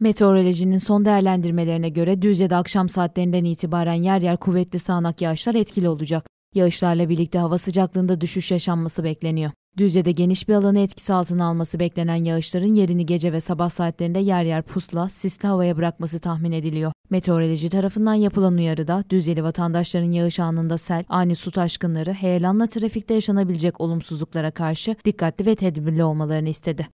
Meteorolojinin son değerlendirmelerine göre Düzce'de akşam saatlerinden itibaren yer yer kuvvetli sağanak yağışlar etkili olacak. Yağışlarla birlikte hava sıcaklığında düşüş yaşanması bekleniyor. Düzce'de geniş bir alanı etkisi altına alması beklenen yağışların yerini gece ve sabah saatlerinde yer yer pusla, sisli havaya bırakması tahmin ediliyor. Meteoroloji tarafından yapılan uyarıda Düzce'li vatandaşların yağış anında sel, ani su taşkınları, heyelanla trafikte yaşanabilecek olumsuzluklara karşı dikkatli ve tedbirli olmalarını istedi.